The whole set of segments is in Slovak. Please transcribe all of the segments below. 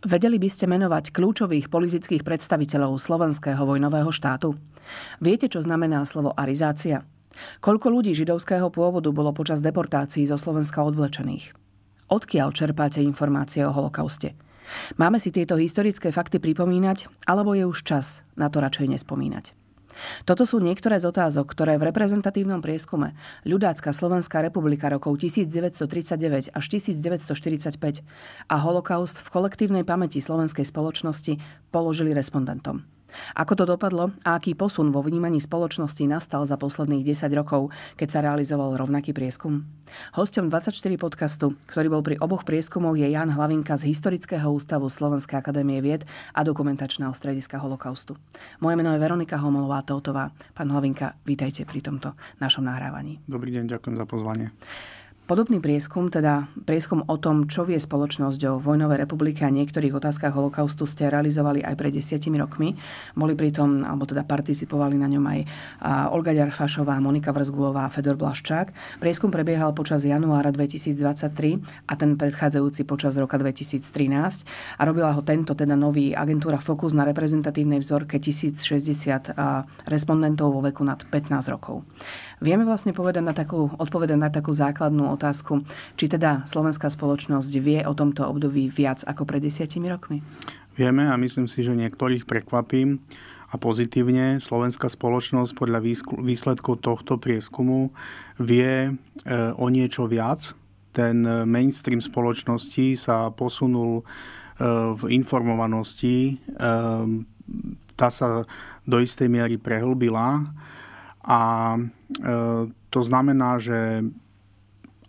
Vedeli by ste menovať kľúčových politických predstaviteľov slovenského vojnového štátu? Viete, čo znamená slovo arizácia? Koľko ľudí židovského pôvodu bolo počas deportácií zo Slovenska odvlečených? Odkiaľ čerpáte informácie o holokauste? Máme si tieto historické fakty pripomínať, alebo je už čas na to radšej nespomínať? Toto sú niektoré z otázok, ktoré v reprezentatívnom prieskume Ľudácka Slovenská republika rokov 1939 až 1945 a holokaust v kolektívnej pamäti slovenskej spoločnosti položili respondentom. Ako to dopadlo a aký posun vo vnímaní spoločnosti nastal za posledných 10 rokov, keď sa realizoval rovnaký prieskum? Hosťom 24 podcastu, ktorý bol pri oboch prieskumoch, je Jan Hlavinka z Historického ústavu Slovenskej akadémie vied a dokumentačného strediska holokaustu. Moje meno je Veronika Homolová-Toutová. Pán Hlavinka, vítajte pri tomto našom nahrávaní. Dobrý deň, ďakujem za pozvanie. Podobný prieskum, teda prieskum o tom, čo vie spoločnosť o vojnovej republike a niektorých otázkach holokaustu ste realizovali aj pred desiatimi rokmi. Boli pritom, alebo teda participovali na ňom aj Olga Ďarfašová, Monika Vrzgulová, Fedor Blaščák. Prieskum prebiehal počas januára 2023 a ten predchádzajúci počas roka 2013 a robila ho tento, teda nový agentúra Focus na reprezentatívnej vzorke 1060 respondentov vo veku nad 15 rokov. Vieme vlastne povedať na takú, odpovedať na takú základnú otázku, či teda slovenská spoločnosť vie o tomto období viac ako pred desiatimi rokmi? Vieme a myslím si, že niektorých prekvapím a pozitívne. Slovenská spoločnosť podľa výsledkov tohto prieskumu vie e, o niečo viac. Ten e, mainstream spoločnosti sa posunul e, v informovanosti. Tá sa do istej miery prehlbila a to znamená, že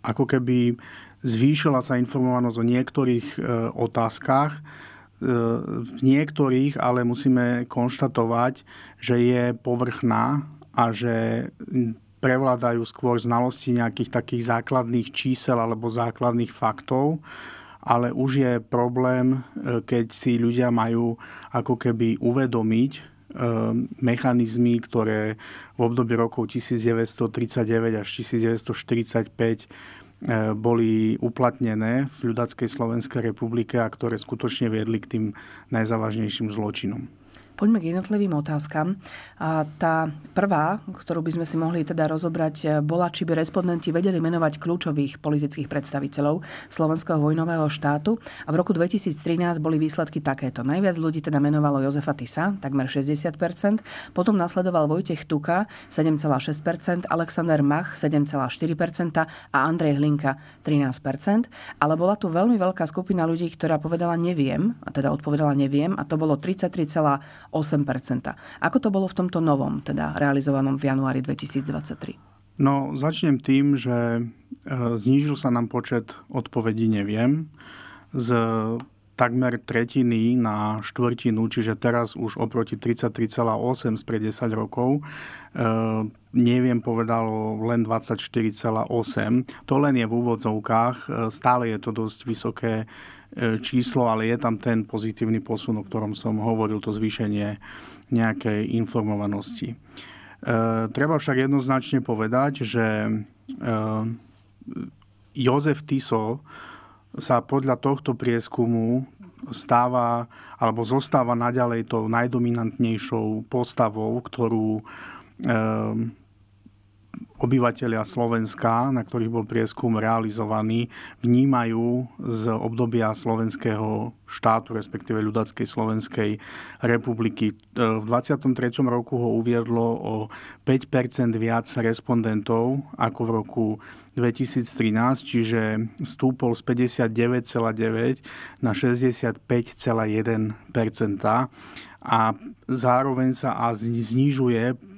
ako keby zvýšila sa informovanosť o niektorých e, otázkach, e, v niektorých ale musíme konštatovať, že je povrchná a že prevládajú skôr znalosti nejakých takých základných čísel alebo základných faktov, ale už je problém, e, keď si ľudia majú ako keby uvedomiť, Ehm, mechanizmy, ktoré v období rokov 1939 až 1945 ehm, boli uplatnené v ľudackej Slovenskej republike a ktoré skutočne viedli k tým najzávažnejším zločinom. Poďme k jednotlivým otázkam. A tá prvá, ktorú by sme si mohli teda rozobrať, e, bola, či by respondenti vedeli menovať kľúčových politických predstaviteľov Slovenského vojnového štátu. A v roku 2013 boli výsledky takéto. Najviac ľudí teda menovalo Jozefa Tisa, takmer 60 potom nasledoval Vojtech Tuka 7,6 Alexander Mach 7,4 a Andrej Hlinka 13 Ale bola tu veľmi veľká skupina ľudí, ktorá povedala neviem, a teda odpovedala neviem, a to bolo 33,8 8%. Ako to bolo v tomto novom, teda realizovanom v januári 2023? No, začnem tým, že e, znížil sa nám počet odpovedí neviem z takmer tretiny na štvrtinu, čiže teraz už oproti 33,8 z 10 rokov, e, neviem, povedalo len 24,8. To len je v úvodzovkách, e, stále je to dosť vysoké E, číslo, ale je tam ten pozitívny posun, o ktorom som hovoril, to zvýšenie nejakej informovanosti. E, treba však jednoznačne povedať, že e, Jozef Tiso sa podľa tohto prieskumu stáva alebo zostáva naďalej tou najdominantnejšou postavou, ktorú obyvateľia Slovenska, na ktorých bol prieskum realizovaný, vnímajú z obdobia slovenského štátu, respektíve ľudackej Slovenskej republiky. E, v 23. roku ho uviedlo o 5 viac respondentov ako v roku 2013, čiže stúpol z 59,9 na 65,1 a zároveň sa a znižuje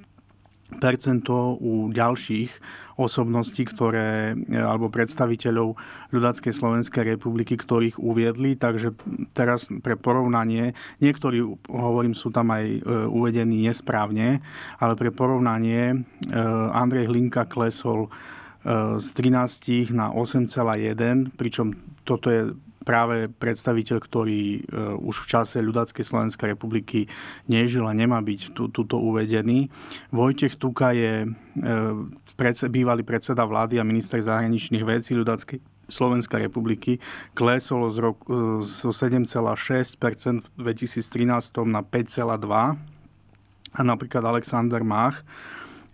percento u ďalších osobností, ktoré, e, alebo predstaviteľov ľudáckej Slovenskej republiky, ktorých uviedli. Takže teraz pre porovnanie, niektorí, hovorím, sú tam aj e, uvedení nesprávne, ale pre porovnanie e, Andrej Hlinka klesol z 13 na 8,1, pričom toto je práve predstaviteľ, ktorý e, už v čase ľudáckej Slovenskej republiky nežil a nemá byť tu, tuto uvedený. Vojtech Tuka je e, bývalý predseda vlády a minister zahraničných vecí ľudáckej Slovenskej republiky klesol z, roku, z 7,6% v 2013 na 5,2%. A napríklad Alexander Mach,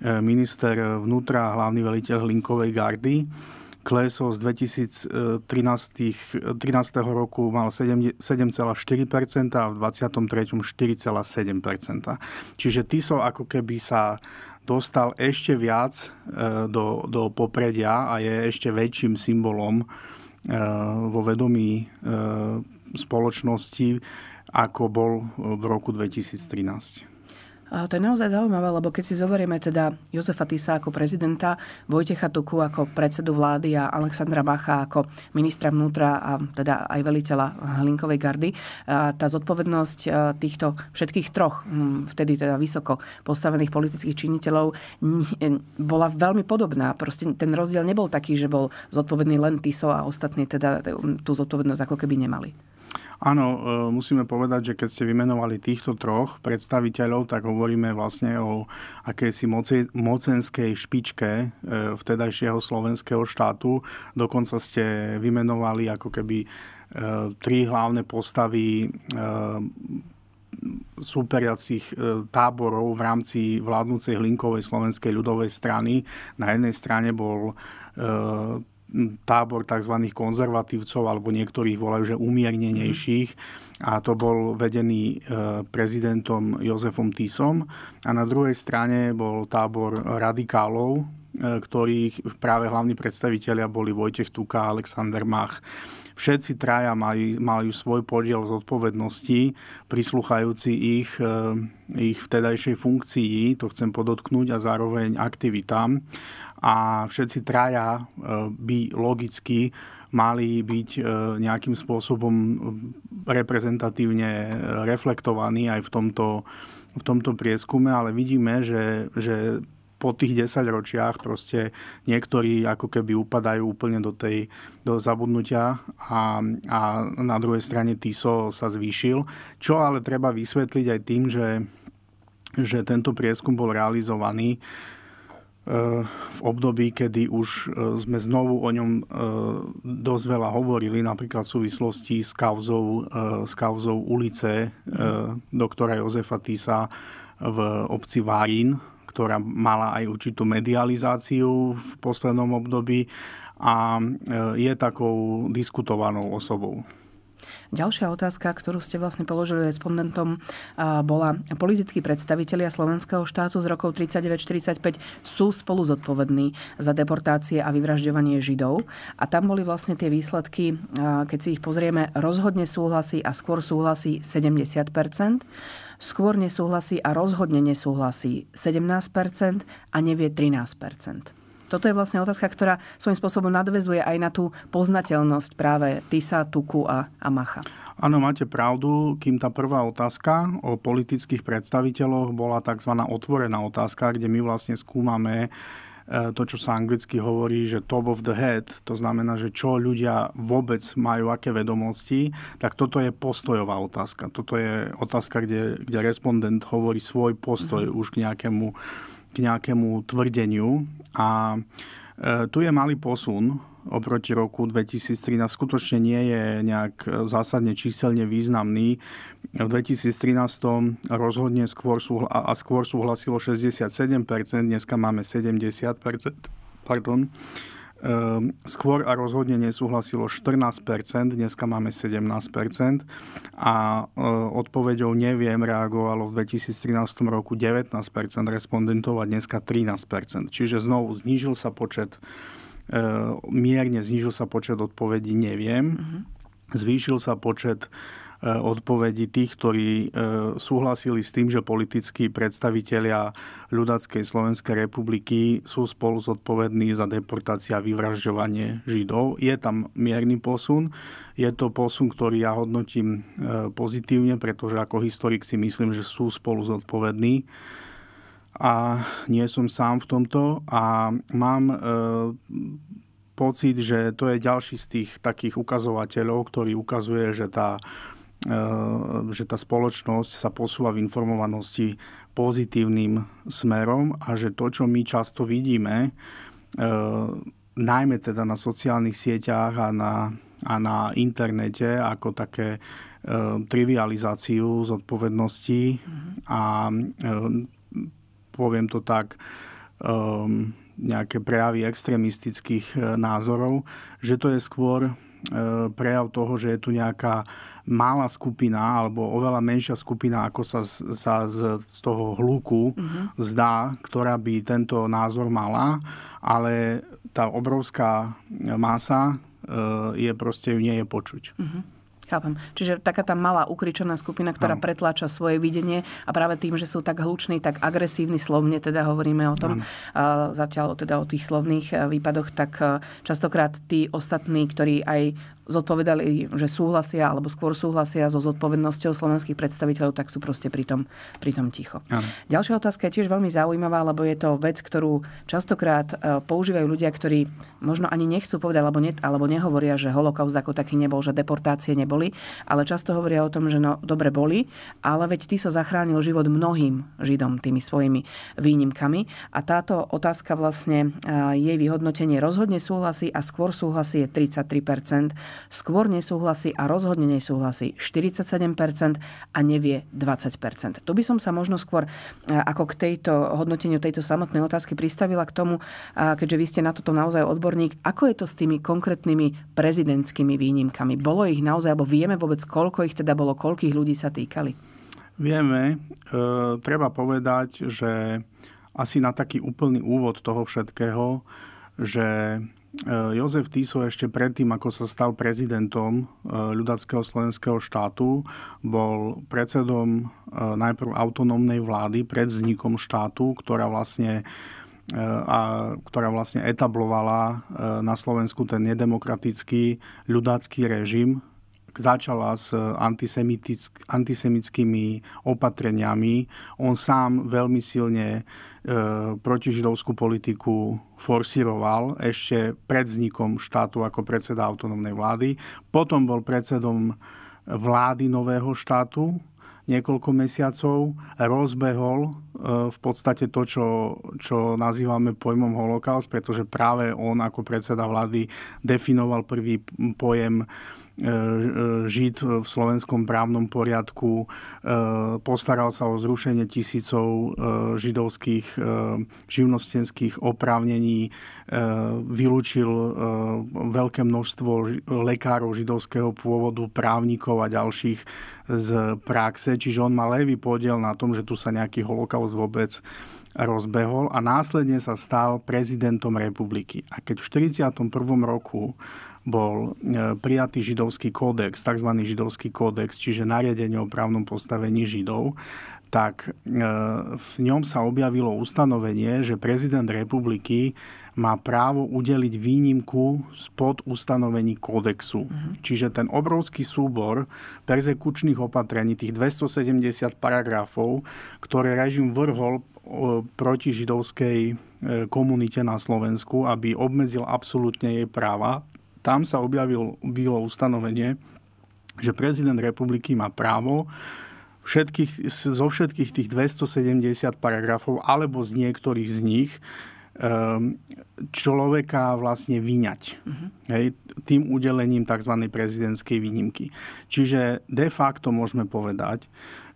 e, minister vnútra a hlavný veliteľ Hlinkovej gardy, klesol z 2013 13. Eh, eh, roku mal 7,4% a v 23. 4,7%. Čiže TISO ako keby sa dostal ešte viac eh, do, do popredia a je ešte väčším symbolom vo vedomí spoločnosti, ako bol v roku 2013. To je naozaj zaujímavé, lebo keď si zoberieme teda Jozefa Tisa ako prezidenta, Vojtecha Tuku ako predsedu vlády a Alexandra Bacha ako ministra vnútra a teda aj veliteľa Hlinkovej gardy, tá zodpovednosť týchto všetkých troch hm, vtedy teda vysoko postavených politických činiteľov e, bola veľmi podobná. Proste ten rozdiel nebol taký, že bol zodpovedný len Tiso a ostatní teda e, tú zodpovednosť ako keby nemali. Áno, e, musíme povedať, že keď ste vymenovali týchto troch predstaviteľov, tak hovoríme vlastne o akési mocenskej špičke e, vtedajšieho slovenského štátu. Dokonca ste vymenovali ako keby e, tri hlavné postavy súperiacich táborov v rámci vládnúcej Hlinkovej slovenskej ľudovej strany. Na jednej strane bol tábor tzv. konzervatívcov, alebo niektorých volajú, že umiernenejších. Mhm. A to bol vedený e, prezidentom Jozefom Tisom. A na druhej strane bol tábor radikálov, e, ktorých práve hlavní predstavitelia boli Vojtech Tuka a Alexander Mach všetci traja mali, mali svoj podiel zodpovednosti, prislúchajúci ich, e, ich vtedajšej funkcii, to chcem podotknúť, a zároveň aktivitám a všetci traja e, by logicky mali byť e, nejakým spôsobom e, reprezentatívne reflektovaní aj v tomto, v tomto prieskume, ale vidíme, že, že po tých 10 ročiach proste niektorí ako keby upadajú úplne do tej do zabudnutia a, a na druhej strane TISO sa zvýšil, čo ale treba vysvetliť aj tým, že, že tento prieskum bol realizovaný uh, E, v období, kedy už e, sme znovu o ňom e, dosť veľa hovorili, napríklad v súvislosti s kauzou, s kauzou ulice doktora Jozefa Tisa v obci Várin, ktorá mala aj určitú medializáciu v poslednom období a je takou diskutovanou osobou. Ďalšia otázka, ktorú ste vlastne položili respondentom, bola politickí predstavitelia slovenského štátu z rokov 39-45 sú spolu zodpovední za deportácie a vyvražďovanie Židov. A tam boli vlastne tie výsledky, keď si ich pozrieme, rozhodne súhlasí a skôr súhlasí 70 skôr nesúhlasí a rozhodne nesúhlasí 17 a nevie 13 toto je vlastne otázka, ktorá svojím spôsobom nadvezuje aj na tú poznateľnosť práve Tisa, Tuku a, a Macha. Áno, máte pravdu, kým tá prvá otázka o politických predstaviteľoch bola tzv. otvorená otázka, kde my vlastne skúmame e, to, čo sa anglicky hovorí, že top of the head, to znamená, že čo ľudia vôbec majú, aké vedomosti, tak toto je postojová otázka. Toto je otázka, kde, kde respondent hovorí svoj postoj mm-hmm. už k nejakému k nejakému tvrdeniu. A e, tu je malý posun oproti roku 2013. Skutočne nie je nejak e, zásadne číselne významný. V 2013 rozhodne skôr súhla- a skôr súhlasilo 67%, dneska máme 70%. Pardon. Ehm, skôr a rozhodne nesúhlasilo 14%, dneska máme 17% a e, odpovedou neviem reagovalo v 2013 roku 19% respondentov a dneska 13%. Čiže znovu znížil sa počet, e, mierne znížil sa počet odpovedí neviem, mhm. zvýšil sa počet Eh, odpovedi tých, ktorí eh, súhlasili s tým, že politickí predstavitelia ľudackej Slovenskej republiky sú spolu zodpovední za deportácia a vyvražďovanie Židov. Je tam mierny posun. Je to posun, ktorý ja hodnotím eh, pozitívne, pretože ako historik si myslím, že sú spolu zodpovední a nie som sám v tomto a mám e, pocit, že to je ďalší z tých takých ukazovateľov, ktorý ukazuje, že tá E, že tá spoločnosť sa posúva v informovanosti pozitívnym smerom a že to, čo my často vidíme, e, najmä teda na sociálnych sieťach a na, a na internete, ako také e, trivializáciu zodpovednosti. a poviem to tak, nejaké prejavy extrémistických názorov, že to je skôr prejav toho, že je tu nejaká malá skupina alebo oveľa menšia skupina, ako sa, sa z, z toho hluku uh-huh. zdá, ktorá by tento názor mala, ale tá obrovská masa e, je proste, nie je počuť. Uh-huh. Chápem. Čiže taká tá malá ukričená skupina, ktorá ano. pretláča svoje videnie a práve tým, že sú tak hluční, tak agresívni slovne, teda hovoríme o tom, ano. zatiaľ teda o tých slovných e, výpadoch, tak e, častokrát tí ostatní, ktorí aj zodpovedali, že súhlasia alebo skôr súhlasia so zodpovednosťou slovenských predstaviteľov, tak sú proste pritom, pritom ticho. Ano. Ďalšia otázka je tiež veľmi zaujímavá, lebo je to vec, ktorú častokrát e, používajú ľudia, ktorí možno ani nechcú povedať alebo, ne, alebo nehovoria, že holokaust ako taký nebol, že deportácie neboli, ale často hovoria o tom, že no dobre boli, ale veď ty so zachránil život mnohým Židom tými svojimi výnimkami a táto otázka vlastne e, jej vyhodnotenie rozhodne súhlasí a skôr súhlasí je 33 skôr nesúhlasí a rozhodne nesúhlasí 47% a nevie 20%. Tu by som sa možno skôr e, ako k tejto hodnoteniu tejto samotnej otázky pristavila k tomu, e, keďže vy ste na toto naozaj odborník, ako je to s tými konkrétnymi prezidentskými výnimkami? Bolo ich naozaj, alebo vieme vôbec, koľko ich teda bolo, koľkých ľudí sa týkali? Vieme, e, treba povedať, že asi na taký úplný úvod toho všetkého, že Eh, Jozef Tiso ešte predtým, ako sa stal prezidentom eh, ľudackého slovenského štátu, bol predsedom eh, najprv autonómnej vlády pred vznikom štátu, ktorá vlastne a ktorá vlastne etablovala na Slovensku ten nedemokratický ľudácky režim, začala s antisemitickými opatreniami. On sám veľmi silne E, protižidovskú politiku forsiroval ešte pred vznikom štátu ako predseda autonómnej vlády. Potom bol predsedom vlády nového štátu niekoľko mesiacov, rozbehol e, v podstate to, čo, čo nazývame pojmom holokaust, pretože práve on ako predseda vlády definoval prvý pojem E, žid v slovenskom právnom poriadku, e, postaral sa o zrušenie tisícov e, židovských živnostenských oprávnení, vylúčil veľké množstvo lekárov židovského pôvodu, právnikov a ďalších z praxe, čiže on má levý podiel na tom, že tu sa nejaký holokaust vôbec rozbehol a následne sa stal prezidentom republiky. A keď v 41. roku bol e, prijatý židovský kódex, tzv. židovský kódex, čiže nariadenie o právnom postavení židov, tak e, v ňom sa objavilo ustanovenie, že prezident republiky má právo udeliť výnimku spod ustanovení kódexu. Mm-hmm. Čiže ten obrovský súbor perzekučných opatrení, tých 270 paragrafov, ktoré režim vrhol e, proti židovskej komunite na Slovensku, aby obmedzil absolútne jej práva tam sa objavilo ustanovenie, že prezident republiky má právo všetkých, zo všetkých tých 270 paragrafov alebo z niektorých z nich ehm, človeka vlastne vyňať. Uh-huh. Hej, tým udelením tzv. prezidentskej výnimky. Čiže de facto môžeme povedať,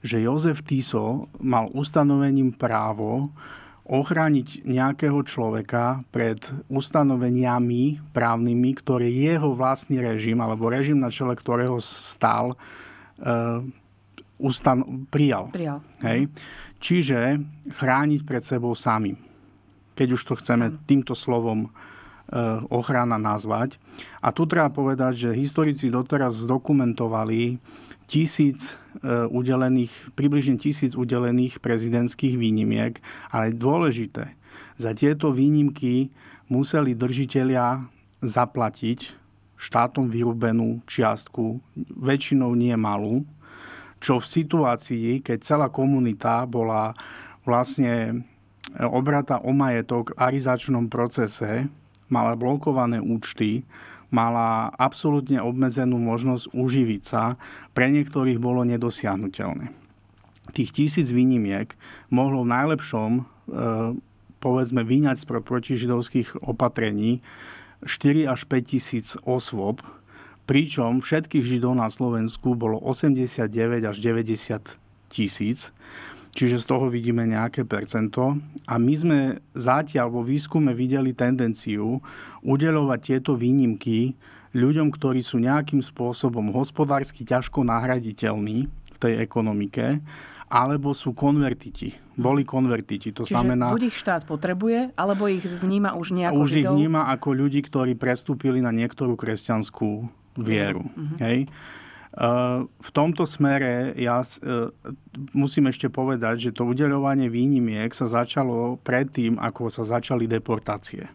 že Jozef Tiso mal ustanovením právo ochrániť nejakého človeka pred ustanoveniami právnymi, ktoré jeho vlastný režim alebo režim, na čele ktorého stál, uh, ustan- prijal. prijal. Hej? Čiže chrániť pred sebou samým. Keď už to chceme týmto slovom uh, ochrana nazvať. A tu treba povedať, že historici doteraz zdokumentovali tisíc e, udelených, približne tisíc udelených prezidentských výnimiek, ale dôležité, za tieto výnimky museli držiteľia zaplatiť štátom vyrúbenú čiastku, väčšinou nie malú, čo v situácii, keď celá komunita bola vlastne e, obrata o majetok v arizačnom procese, mala blokované účty, mala absolútne obmedzenú možnosť uživiť sa, pre niektorých bolo nedosiahnutelné. Tých tisíc výnimiek mohlo v najlepšom, e, povedzme, vyňať z protižidovských opatrení 4 až 5 tisíc osôb, pričom všetkých židov na Slovensku bolo 89 až 90 tisíc. Čiže z toho vidíme nejaké percento. A my sme zatiaľ vo výskume videli tendenciu udelovať tieto výnimky ľuďom, ktorí sú nejakým spôsobom hospodársky ťažko nahraditeľní v tej ekonomike, alebo sú konvertiti. Boli konvertiti. To Čiže znamená, buď ich štát potrebuje, alebo ich vníma už nejako... Už ich vníma ako ľudí, ktorí prestúpili na niektorú kresťanskú vieru. Mm-hmm. Hej? V tomto smere ja e, musím ešte povedať, že to udeľovanie výnimiek sa začalo predtým, ako sa začali deportácie.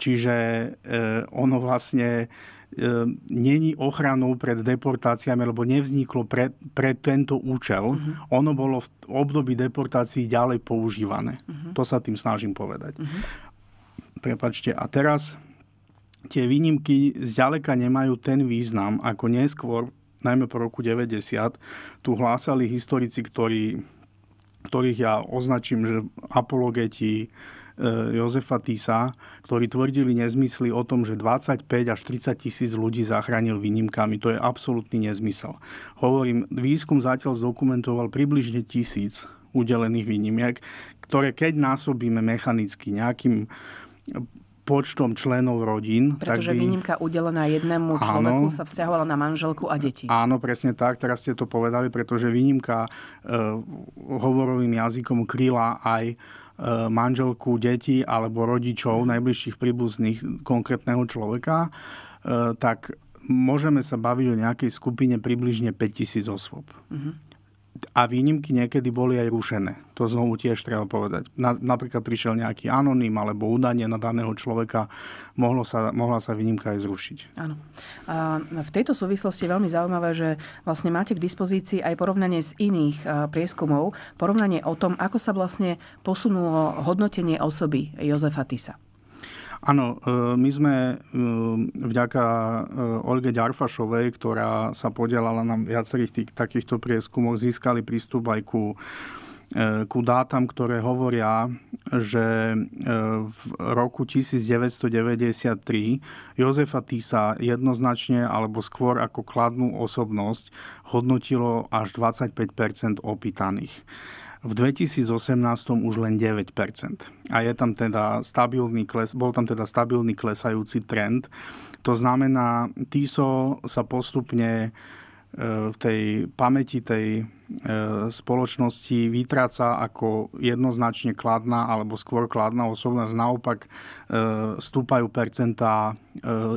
Čiže e, ono vlastne e, není ochranou pred deportáciami, lebo nevzniklo pre, pre tento účel. Uh-huh. Ono bolo v období deportácií ďalej používané. Uh-huh. To sa tým snažím povedať. Uh-huh. Prepačte. A teraz tie výnimky zďaleka nemajú ten význam, ako neskôr najmä po roku 90, tu hlásali historici, ktorí, ktorých ja označím, že apologeti, e, Jozefa Tisa, ktorí tvrdili nezmysly o tom, že 25 až 30 tisíc ľudí zachránil výnimkami. To je absolútny nezmysel. Hovorím, výskum zatiaľ zdokumentoval približne tisíc udelených výnimiek, ktoré keď násobíme mechanicky nejakým počtom členov rodín. Pretože tak by... výnimka udelená jednému človeku áno, sa vzťahovala na manželku a deti. Áno, presne tak, teraz ste to povedali, pretože výnimka e, hovorovým jazykom kryla aj e, manželku, deti alebo rodičov, mhm. najbližších príbuzných konkrétneho človeka, e, tak môžeme sa baviť o nejakej skupine približne 5000 osôb. Mm-hmm a výnimky niekedy boli aj rušené. To znovu tiež treba povedať. Na, napríklad prišiel nejaký anonym alebo údanie na daného človeka, mohlo sa, mohla sa výnimka aj zrušiť. Áno. A v tejto súvislosti je veľmi zaujímavé, že vlastne máte k dispozícii aj porovnanie z iných prieskumov, porovnanie o tom, ako sa vlastne posunulo hodnotenie osoby Jozefa Tisa. Áno, e, my sme e, vďaka e, Olge Ďarfašovej, ktorá sa podielala na viacerých tých, takýchto prieskumoch, získali prístup aj ku ku dátam, ktoré hovoria, že v roku 1993 Jozefa Tisa jednoznačne alebo skôr ako kladnú osobnosť hodnotilo až 25 opýtaných v 2018 už len 9 A je tam teda stabilný kles, bol tam teda stabilný klesajúci trend. To znamená, TISO sa postupne e, v tej pamäti tej E, spoločnosti vytráca ako jednoznačne kladná alebo skôr kladná osobnosť. Naopak e, stúpajú percentá e,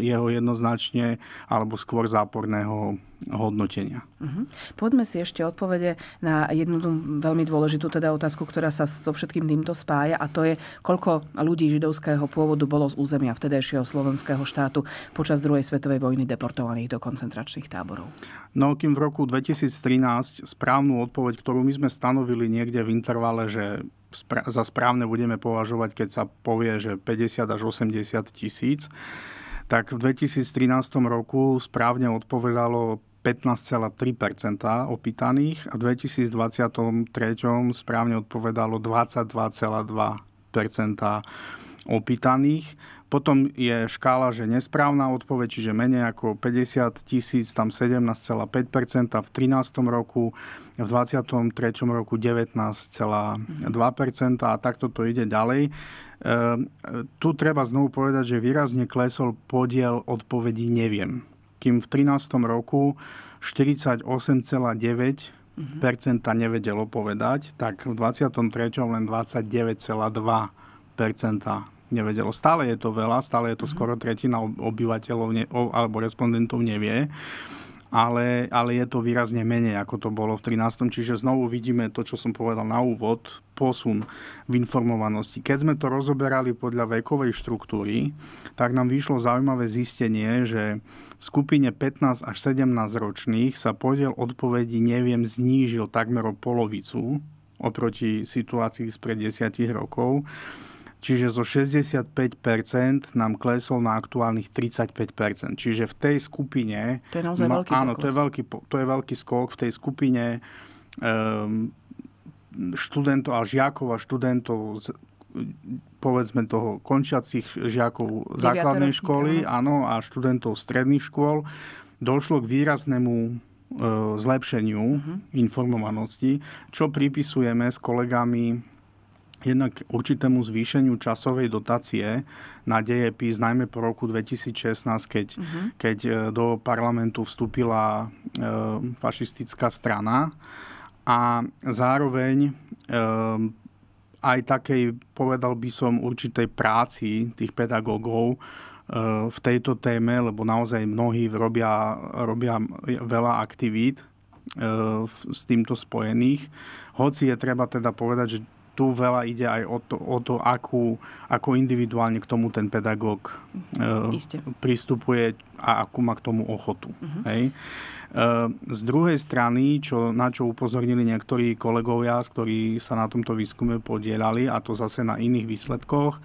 jeho jednoznačne alebo skôr záporného hodnotenia. Uh-huh. Poďme si ešte odpovede na jednu veľmi dôležitú teda otázku, ktorá sa so všetkým týmto spája a to je, koľko ľudí židovského pôvodu bolo z územia vtedajšieho slovenského štátu počas druhej svetovej vojny deportovaných do koncentračných táborov. No, kým v roku 2013 správne správnu odpoveď, ktorú my sme stanovili niekde v intervale, že spra- za správne budeme považovať, keď sa povie, že 50 až 80 tisíc, tak v 2013 roku správne odpovedalo 15,3 opýtaných a v 2023 správne odpovedalo 22,2 opýtaných. Potom je škála, že nesprávna odpoveď, čiže menej ako 50 tisíc, tam 17,5%, v 13. roku, v 23. roku 19,2% a takto to ide ďalej. E, tu treba znovu povedať, že výrazne klesol podiel odpovedí neviem. Kým v 13. roku 48,9 percenta nevedelo povedať, tak v 23. len 29,2 percenta nevedelo. Stále je to veľa, stále je to mhm. skoro tretina obyvateľov ne, alebo respondentov nevie ale, ale je to výrazne menej, ako to bolo v 13. Čiže znovu vidíme to, čo som povedal na úvod, posun v informovanosti. Keď sme to rozoberali podľa vekovej štruktúry, tak nám vyšlo zaujímavé zistenie, že v skupine 15 až 17 ročných sa podiel odpovedí neviem znížil takmer o polovicu oproti situácii spred 10 rokov Čiže zo 65% nám klesol na aktuálnych 35%. Čiže v tej skupine... To je naozaj veľký Áno, to je veľký, to je veľký skok. V tej skupine um, študentov a žiakov a študentov z, povedzme toho končiacich žiakov základnej školy áno, a študentov stredných škôl došlo k výraznému e, zlepšeniu uh-huh. informovanosti, čo pripisujeme s kolegami jednak k určitému zvýšeniu časovej dotácie na dejepis, najmä po roku 2016, keď, uh-huh. keď e, do parlamentu vstúpila e, fašistická strana a zároveň e, aj takej, povedal by som, určitej práci tých pedagógov, e, v tejto téme, lebo naozaj mnohí robia, robia veľa aktivít e, s týmto spojených. Hoci je treba teda povedať, že tu veľa ide aj o to, o to akú, ako individuálne k tomu ten pedagóg uh, pristupuje a akú má k tomu ochotu. Uh-huh. Hej. E, z druhej strany, čo, na čo upozornili niektorí kolegovia, ktorí sa na tomto výskume podielali, a to zase na iných výsledkoch, e,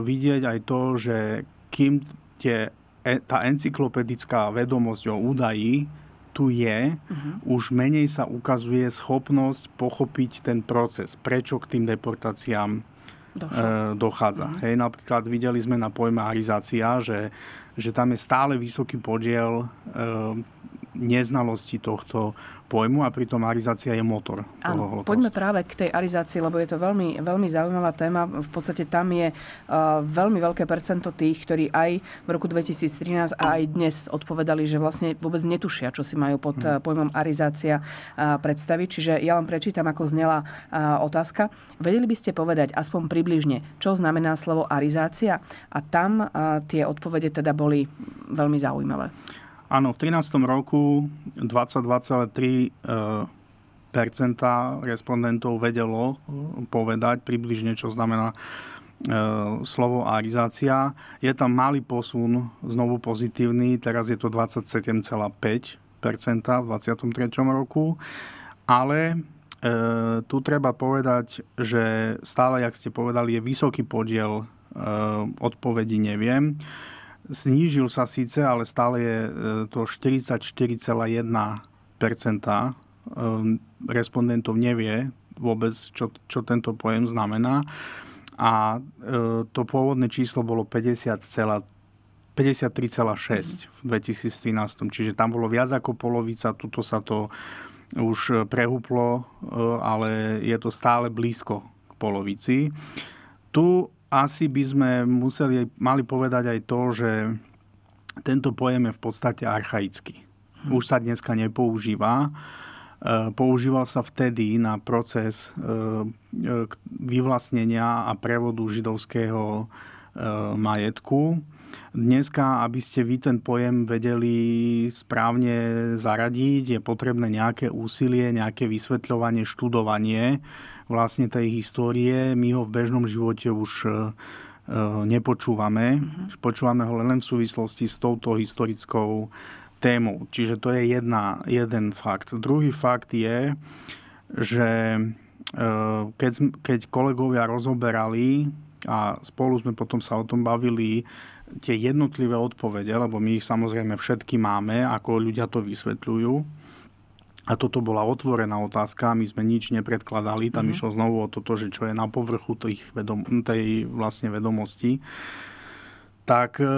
vidieť aj to, že kým tie, e, tá encyklopedická vedomosť o údaji tu je, uh-huh. už menej sa ukazuje schopnosť pochopiť ten proces, prečo k tým deportáciám e, dochádza. Uh-huh. Hej, napríklad videli sme na pojme arizácia, že, že tam je stále vysoký podiel e, neznalosti tohto pojmu a pritom arizácia je motor. Áno, poďme práve k tej arizácii, lebo je to veľmi, veľmi zaujímavá téma. V podstate tam je uh, veľmi veľké percento tých, ktorí aj v roku 2013 a aj dnes odpovedali, že vlastne vôbec netušia, čo si majú pod hmm. pojmom arizácia uh, predstaviť. Čiže ja len prečítam, ako znela uh, otázka. Vedeli by ste povedať aspoň približne, čo znamená slovo arizácia? A tam tie odpovede teda boli veľmi zaujímavé. Áno, v 13. roku 22,3 e, respondentov vedelo e, povedať približne, čo znamená e, slovo arizácia. Je tam malý posun, znovu pozitívny, teraz je to 27,5 v 23. roku. Ale e, tu treba povedať, že stále, jak ste povedali, je vysoký podiel e, odpovedí neviem. Snížil sa síce, ale stále je e, to 44,1 e, respondentov nevie vôbec, čo, čo tento pojem znamená. A e, to pôvodné číslo bolo 50, 53,6 v 2013, čiže tam bolo viac ako polovica, tuto sa to už prehúplo, ale je to stále blízko k polovici. Tu asi by sme museli, mali povedať aj to, že tento pojem je v podstate archaický. Hm. Už sa dneska nepoužíva. E, používal sa vtedy na proces e, e, vyvlastnenia a prevodu židovského majetku. Dneska, aby ste vy ten pojem vedeli správne zaradiť, je potrebné nejaké úsilie, nejaké vysvetľovanie, študovanie vlastne tej histórie. My ho v bežnom živote už e, e, nepočúvame. Mm-hmm. Počúvame ho len v súvislosti s touto historickou tému. Čiže to je jedna, jeden fakt. Druhý fakt je, že e, keď, keď kolegovia rozoberali a spolu sme potom sa o tom bavili, tie jednotlivé odpovede, lebo my ich samozrejme všetky máme, ako ľudia to vysvetľujú, a toto bola otvorená otázka, my sme nič nepredkladali, tam mm-hmm. išlo znovu o toto, že čo je na povrchu tých vedom- tej vlastne vedomosti. Tak e, e,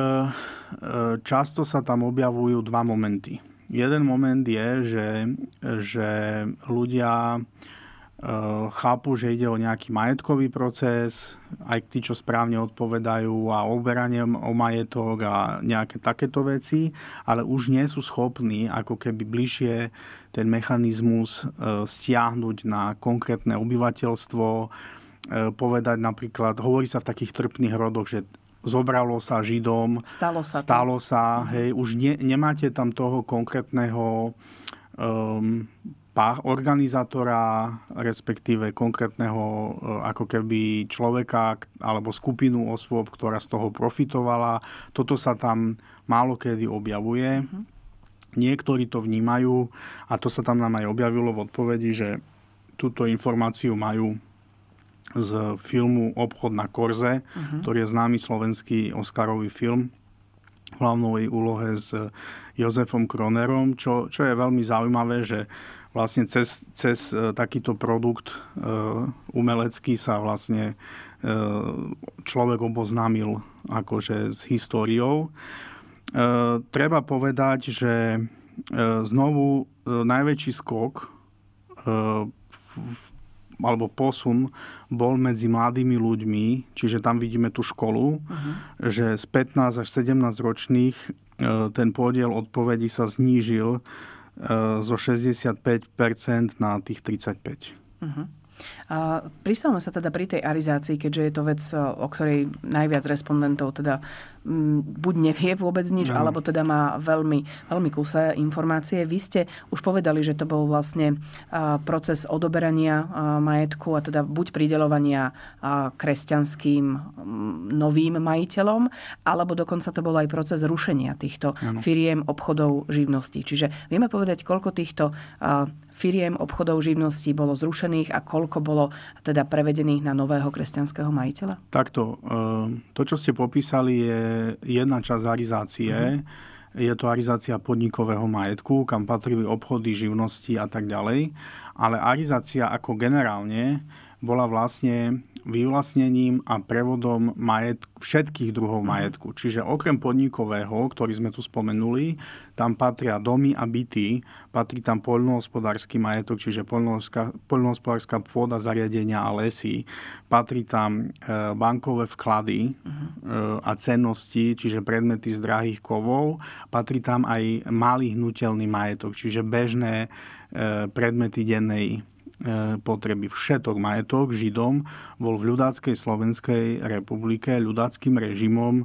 často sa tam objavujú dva momenty. Jeden moment je, že, že ľudia Eh, chápu, že ide o nejaký majetkový proces, aj tí, čo správne odpovedajú a oberanie o majetok a nejaké takéto veci, ale už nie sú schopní ako keby bližšie ten mechanizmus eh, stiahnuť na konkrétne obyvateľstvo, eh, povedať napríklad, hovorí sa v takých trpných rodoch, že zobralo sa Židom, stalo sa, stalo sa hej, už ne, nemáte tam toho konkrétneho um, organizátora, respektíve konkrétneho e, ako keby človeka alebo skupinu osôb, ktorá z toho profitovala. Toto sa tam málo kedy objavuje. Mhm. Niektorí to vnímajú a to sa tam nám aj objavilo v odpovedi, že túto informáciu majú z filmu Obchod na Korze, uh-huh. ktorý je známy slovenský Oscarový film v hlavnej úlohe s Jozefom Kronerom, čo, čo je veľmi zaujímavé, že vlastne cez, cez e, takýto produkt e, umelecký sa vlastne e, človek oboznámil akože s históriou. Treba povedať, že znovu najväčší skok alebo posun bol medzi mladými ľuďmi, čiže tam vidíme tú školu, uh-huh. že z 15 až 17 ročných ten podiel odpovedí sa znížil Eh, zo 65% na tých 35%. Uh-huh. Mhm. A sa teda pri tej arizácii, keďže je to vec, eh, o ktorej najviac respondentov teda Mm, buď nevie vôbec nič, no. alebo teda má veľmi, veľmi kúse informácie. Vy ste už povedali, že to bol vlastne proces odoberania majetku a teda buď pridelovania kresťanským mm, novým majiteľom, alebo dokonca to bol aj proces rušenia týchto no. firiem, obchodov, živností. Čiže vieme povedať, koľko týchto firiem, obchodov, živností bolo zrušených a koľko bolo teda prevedených na nového kresťanského majiteľa? Takto. E, to, čo ste popísali, je jedna časť arizácie mm-hmm. Je to arizácia podnikového majetku, kam patrili obchody, živnosti a tak ďalej. Ale arizácia ako generálne bola vlastne vyvlastnením a prevodom majet- všetkých druhov mhm. majetku. Čiže okrem podnikového, ktorý sme tu spomenuli, tam patria domy a byty, patrí tam poľnohospodársky majetok, čiže poľnohospodárska pôda, zariadenia a lesy, patrí tam e, bankové vklady mhm. e, a cennosti, čiže predmety z drahých kovov, patrí tam aj malý hnutelný majetok, čiže bežné e, predmety dennej E, potreby. Všetok majetok Židom bol v ľudáckej Slovenskej republike ľudáckým režimom e,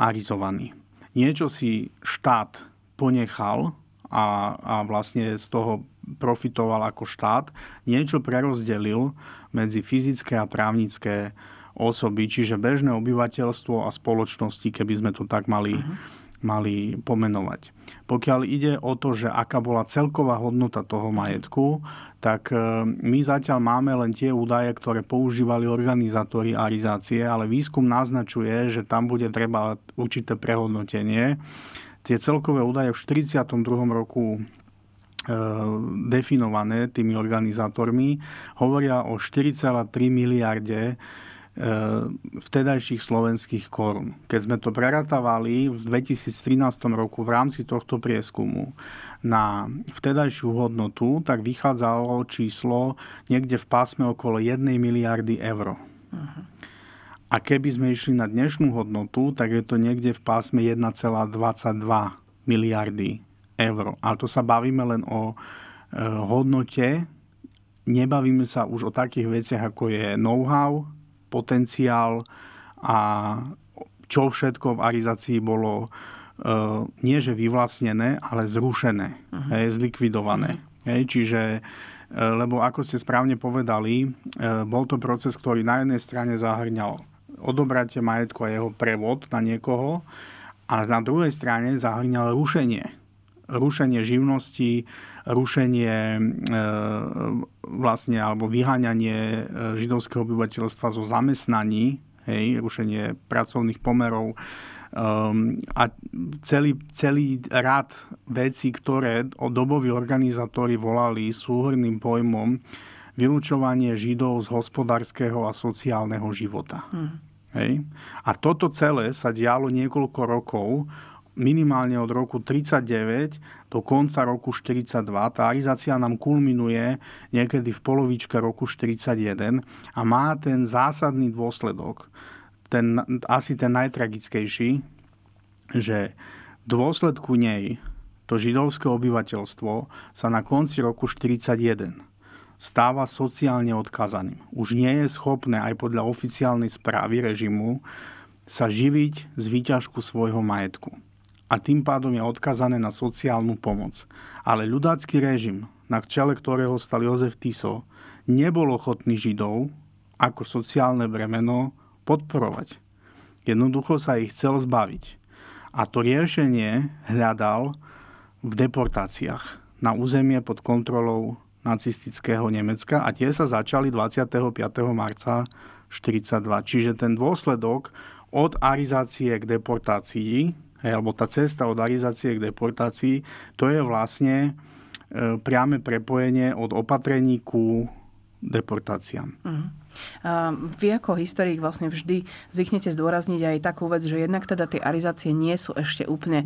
arizovaný. Niečo si štát ponechal a, a vlastne z toho profitoval ako štát, niečo prerozdelil medzi fyzické a právnické osoby, čiže bežné obyvateľstvo a spoločnosti, keby sme to tak mali, uh-huh. mali pomenovať. Pokiaľ ide o to, že aká bola celková hodnota toho majetku, tak e, my zatiaľ máme len tie údaje, ktoré používali organizátori arizácie, ale výskum naznačuje, že tam bude treba určité prehodnotenie. Tie celkové údaje v 42. roku e, definované tými organizátormi hovoria o 4,3 miliarde Eh, vtedajších slovenských korun. Keď sme to preratávali v 2013 roku v rámci tohto prieskumu na vtedajšiu hodnotu, tak vychádzalo číslo niekde v pásme okolo 1 miliardy eur. A keby sme išli na dnešnú hodnotu, tak je to niekde v pásme 1,22 miliardy eur. Ale to sa bavíme len o eh, hodnote, nebavíme sa už o takých veciach, ako je know-how, potenciál a čo všetko v arizácii bolo e, nie že vyvlastnené, ale zrušené, uh-huh. hej, zlikvidované. Uh-huh. Hej, čiže, e, lebo ako ste správne povedali, e, bol to proces, ktorý na jednej strane zahrňal odobratie majetku a jeho prevod na niekoho, ale na druhej strane zahrňal rušenie rušenie živnosti, rušenie e, vlastne alebo vyháňanie e, židovského obyvateľstva zo zamestnaní, hej, rušenie pracovných pomerov e, a celý, celý rad vecí, ktoré doboví organizátori volali súhrným pojmom vylúčovanie židov z hospodárskeho a sociálneho života. Hmm. Hej. A toto celé sa dialo niekoľko rokov minimálne od roku 39 do konca roku 42. Tá arizácia nám kulminuje niekedy v polovičke roku 41 a má ten zásadný dôsledok, ten, asi ten najtragickejší, že v dôsledku nej to židovské obyvateľstvo sa na konci roku 41 stáva sociálne odkazaným. Už nie je schopné aj podľa oficiálnej správy režimu sa živiť z výťažku svojho majetku a tým pádom je odkazané na sociálnu pomoc. Ale ľudácky režim, na čele ktorého stal Jozef Tiso, nebol ochotný Židov ako sociálne bremeno podporovať. Jednoducho sa ich chcel zbaviť. A to riešenie hľadal v deportáciách na územie pod kontrolou nacistického Nemecka a tie sa začali 25. marca 1942. Čiže ten dôsledok od arizácie k deportácii hej, alebo tá cesta od arizácie k deportácii, to je vlastne e, priame prepojenie od opatrení ku deportáciám. Uh-huh. Ehm, vy ako historik vlastne vždy zvyknete zdôrazniť aj takú vec, že jednak teda tie arizácie nie sú ešte úplne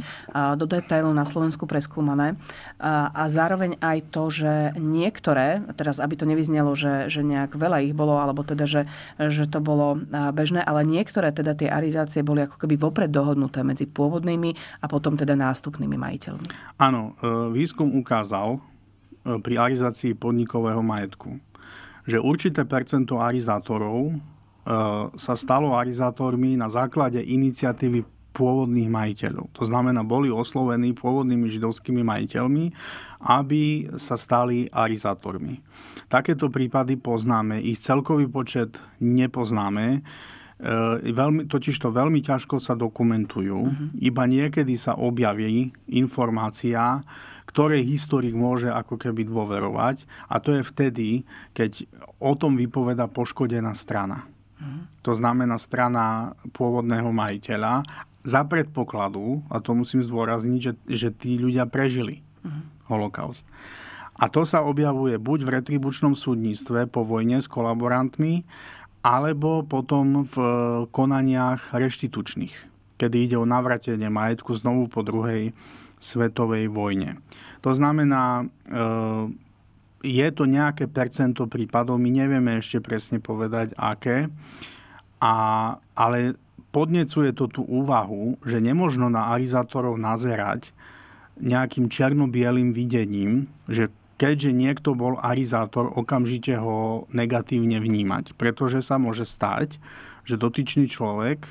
do detailu na Slovensku preskúmané a zároveň aj to, že niektoré, teraz aby to nevyznelo, že, že nejak veľa ich bolo, alebo teda, že, že to bolo bežné, ale niektoré teda tie arizácie boli ako keby vopred dohodnuté medzi pôvodnými a potom teda nástupnými majiteľmi. Áno, e, výskum ukázal e, pri arizácii podnikového majetku, že určité percento arizátorov e, sa stalo arizátormi na základe iniciatívy pôvodných majiteľov. To znamená, boli oslovení pôvodnými židovskými majiteľmi, aby sa stali arizátormi. Takéto prípady poznáme, ich celkový počet nepoznáme, e, veľmi, totiž to veľmi ťažko sa dokumentujú, uh-huh. iba niekedy sa objaví informácia, ktorej historik môže ako keby dôverovať a to je vtedy, keď o tom vypoveda poškodená strana. Mhm. To znamená strana pôvodného majiteľa za predpokladu, a to musím zdôrazniť, že, že tí ľudia prežili mhm. holokaust. A to sa objavuje buď v retribučnom súdnictve po vojne s kolaborantmi, alebo potom v eh, konaniach reštitučných, kedy ide o navratenie majetku znovu po druhej svetovej vojne. To znamená, e, je to nejaké percento prípadov, my nevieme ešte presne povedať aké, a, ale podnecuje to tú úvahu, že nemožno na arizátorov nazerať nejakým černobielým videním, že keďže niekto bol arizátor, okamžite ho negatívne vnímať. Pretože sa môže stať, že dotyčný človek e,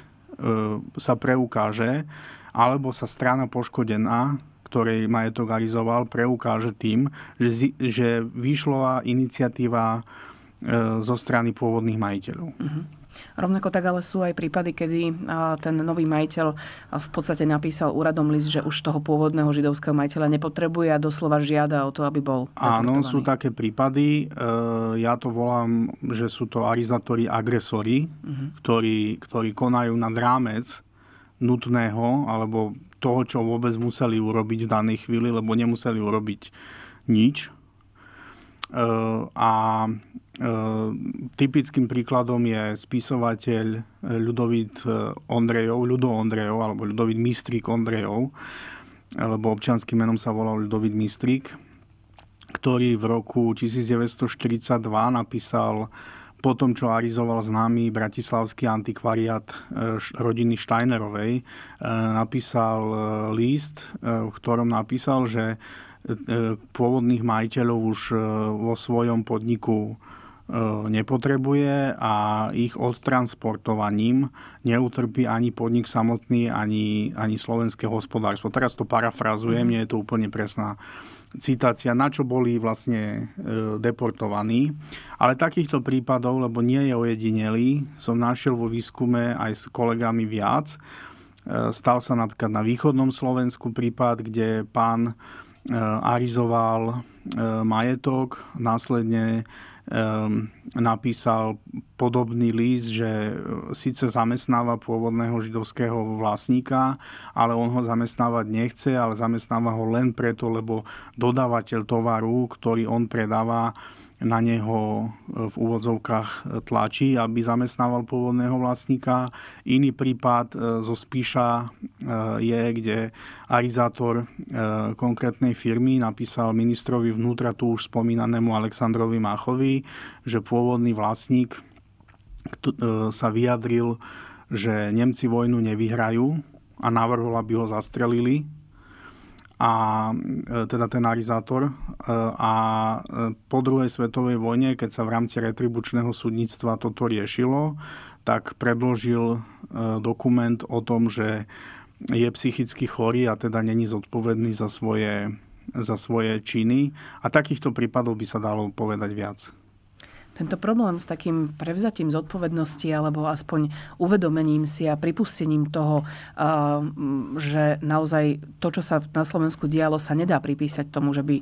sa preukáže, alebo sa strana poškodená ktorej majetok arizoval, preukáže tým, že, že vyšla iniciatíva e, zo strany pôvodných majiteľov. Mm-hmm. Rovnako tak ale sú aj prípady, kedy e, ten nový majiteľ e, v podstate napísal úradom list, že už toho pôvodného židovského majiteľa nepotrebuje a doslova žiada o to, aby bol. Áno, sú také prípady. Ja to volám, že sú to arizatori agresori, uh-huh. ktorí, ktorí konajú nad rámec nutného alebo toho, čo vôbec museli urobiť v danej chvíli, lebo nemuseli urobiť nič. E, a e, typickým príkladom je spisovateľ e, Ľudovit Ondrejov, Ľudo Ondrejov, alebo Ľudovit Mistrik Ondrejov, lebo občianským menom sa volal Ľudovit Mistrik, ktorý v roku 1942 napísal po tom, čo arizoval známy bratislavský antikvariát eh, rodiny Steinerovej, eh, napísal eh, list, v ktorom napísal, že pôvodných majiteľov už vo svojom podniku nepotrebuje a ich odtransportovaním neutrpí ani podnik samotný, ani, ani slovenské hospodárstvo. Teraz to parafrazujem, mhm. nie je to úplne presná citácia, na čo boli vlastne e, deportovaní. Ale takýchto prípadov, lebo nie je ojedinelý, som našiel vo výskume aj s kolegami viac. E, stal sa napríklad na východnom Slovensku prípad, kde pán e, arizoval majetok, následne napísal podobný list, že e, síce zamestnáva pôvodného židovského vlastníka, ale on ho zamestnávať nechce, ale zamestnáva ho len preto, lebo dodávateľ tovaru, ktorý on predáva, na neho e, v úvodzovkách e, tlačí, aby zamestnával pôvodného vlastníka. Iný prípad e, zo Spíša je, kde arizátor konkrétnej firmy napísal ministrovi vnútra tu už spomínanému Aleksandrovi Máchovi, že pôvodný vlastník sa vyjadril, že Nemci vojnu nevyhrajú a navrhol, aby ho zastrelili a e, teda ten arizátor. E, a e, po druhej svetovej vojne, keď sa v rámci retribučného súdnictva toto riešilo, tak predložil dokument o tom, že je psychicky chorý a teda není zodpovedný za svoje, za svoje činy. A takýchto prípadov by sa dalo povedať viac. Tento problém s takým prevzatím zodpovednosti alebo aspoň uvedomením si a pripustením toho, ehm, že naozaj to, čo sa na Slovensku dialo, sa nedá pripísať tomu, že by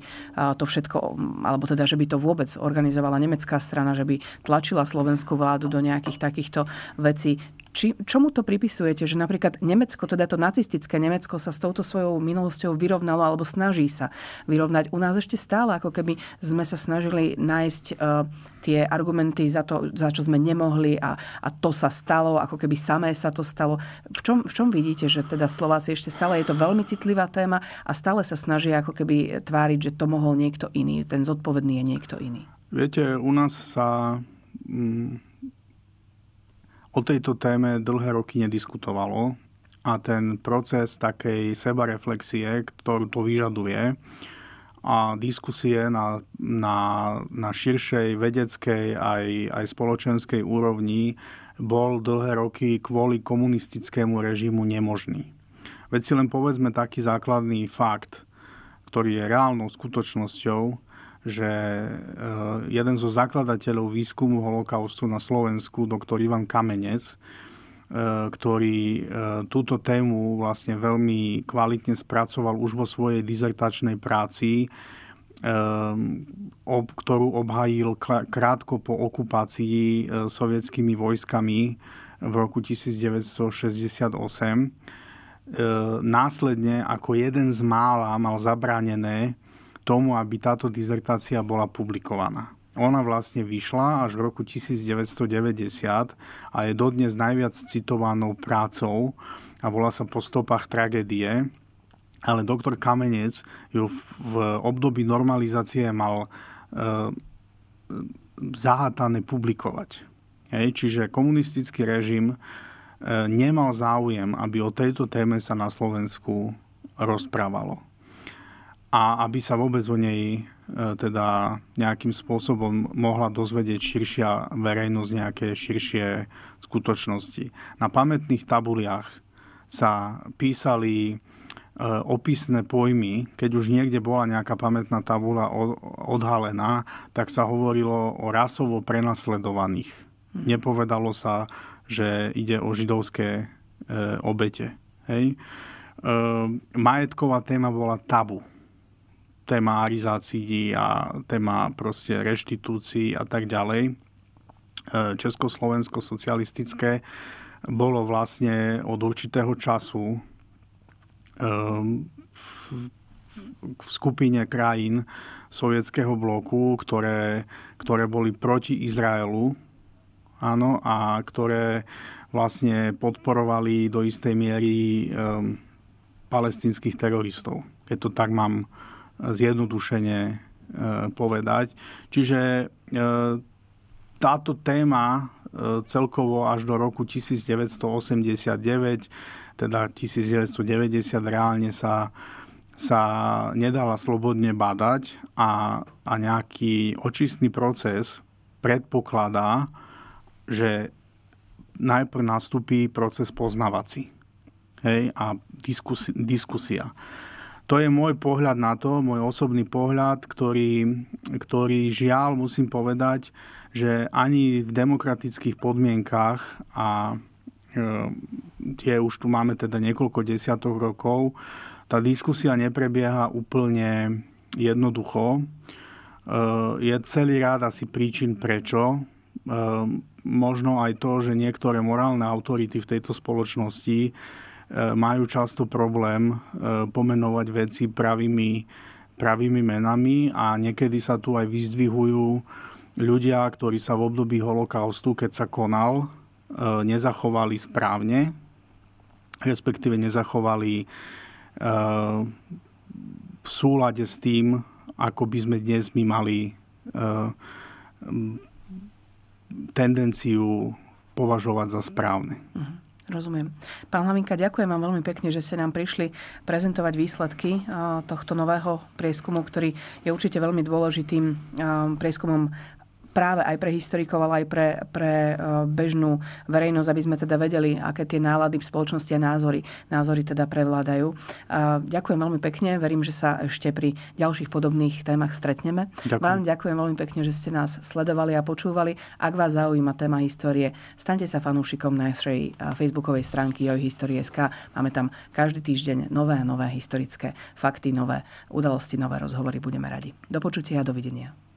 to všetko, alebo teda, že by to vôbec organizovala nemecká strana, že by tlačila slovenskú vládu do nejakých takýchto vecí. Či, čomu to pripisujete, že napríklad Nemecko, teda to nacistické Nemecko sa s touto svojou minulosťou vyrovnalo alebo snaží sa vyrovnať? U nás ešte stále, ako keby sme sa snažili nájsť uh, tie argumenty za to, za čo sme nemohli a, a to sa stalo, ako keby samé sa to stalo. V čom, v čom vidíte, že teda Slováci ešte stále je to veľmi citlivá téma a stále sa snažia ako keby tváriť, že to mohol niekto iný, ten zodpovedný je niekto iný? Viete, u nás sa... Mm O tejto téme dlhé roky nediskutovalo a ten proces takej sebareflexie, ktorú to vyžaduje, a diskusie na, na, na širšej vedeckej aj, aj spoločenskej úrovni bol dlhé roky kvôli komunistickému režimu nemožný. Veď si len povedzme taký základný fakt, ktorý je reálnou skutočnosťou, že eh, jeden zo zakladateľov výskumu holokaustu na Slovensku, doktor Ivan Kamenec, eh, ktorý eh, túto tému vlastne veľmi kvalitne spracoval už vo svojej dizertačnej práci, ktorú obhajil krátko po okupácii sovietskými vojskami v roku 1968. Následne ako jeden z mála mal zabránené tomu, aby táto dizertácia bola publikovaná. Ona vlastne vyšla až v roku 1990 a je dodnes najviac citovanou prácou a volá sa po stopách tragédie. Ale doktor Kamenec ju v, období normalizácie mal e, zahátané publikovať. Hej, čiže komunistický režim e, nemal záujem, aby o tejto téme sa na Slovensku rozprávalo a aby sa vôbec o nej e, teda nejakým spôsobom mohla dozvedieť širšia verejnosť nejaké širšie skutočnosti. Na pamätných tabuliach sa písali e, opisné pojmy, keď už niekde bola nejaká pamätná tabula odhalená, tak sa hovorilo o rasovo prenasledovaných. Mhm. Nepovedalo sa, že ide o židovské e, obete. Hej? Majetková téma bola tabu téma arizácií a téma proste reštitúcií a tak ďalej. E, Československo socialistické bolo vlastne od určitého času e, v, v skupine krajín sovietského bloku, ktoré, ktoré boli proti Izraelu áno, a ktoré vlastne podporovali do istej miery um, palestinských teroristov, keď to tak mám zjednodušene e, povedať. Čiže e, táto téma e, celkovo až do roku 1989, teda 1990 reálne sa, sa nedala slobodne badať a, a nejaký očistný proces predpokladá, že najprv nastupí proces poznávací hej, a diskusia. diskusia. To je môj pohľad na to, môj osobný pohľad, ktorý, ktorý žiaľ musím povedať, že ani v demokratických podmienkách a e, tie už tu máme teda niekoľko desiatok rokov, tá diskusia neprebieha úplne jednoducho. E, je celý rád asi príčin prečo. E, možno aj to, že niektoré morálne autority v tejto spoločnosti E, majú často problém e, pomenovať veci pravými, pravými menami a niekedy sa tu aj vyzdvihujú ľudia, ktorí sa v období holokaustu, keď sa konal, e, nezachovali správne, respektíve nezachovali v súlade s tým, ako by sme dnes my mali tendenciu považovať za správne. Mhm. Rozumiem. Pán Hlavinka, ďakujem vám veľmi pekne, že ste nám prišli prezentovať výsledky eh, tohto nového prieskumu, ktorý je určite veľmi dôležitým eh, prieskumom práve aj pre historikov, ale aj pre, pre e, bežnú verejnosť, aby sme teda vedeli, aké tie nálady v spoločnosti a názory, názory teda prevládajú. E, ďakujem veľmi pekne, verím, že sa ešte pri ďalších podobných témach stretneme. Ďakujem. Vám ďakujem veľmi pekne, že ste nás sledovali a počúvali. Ak vás zaujíma téma histórie, staňte sa fanúšikom našej e, facebookovej stránky jojhistorie.sk. Máme tam každý týždeň nové a nové historické fakty, nové udalosti, nové rozhovory. Budeme radi. Do počutia a dovidenia.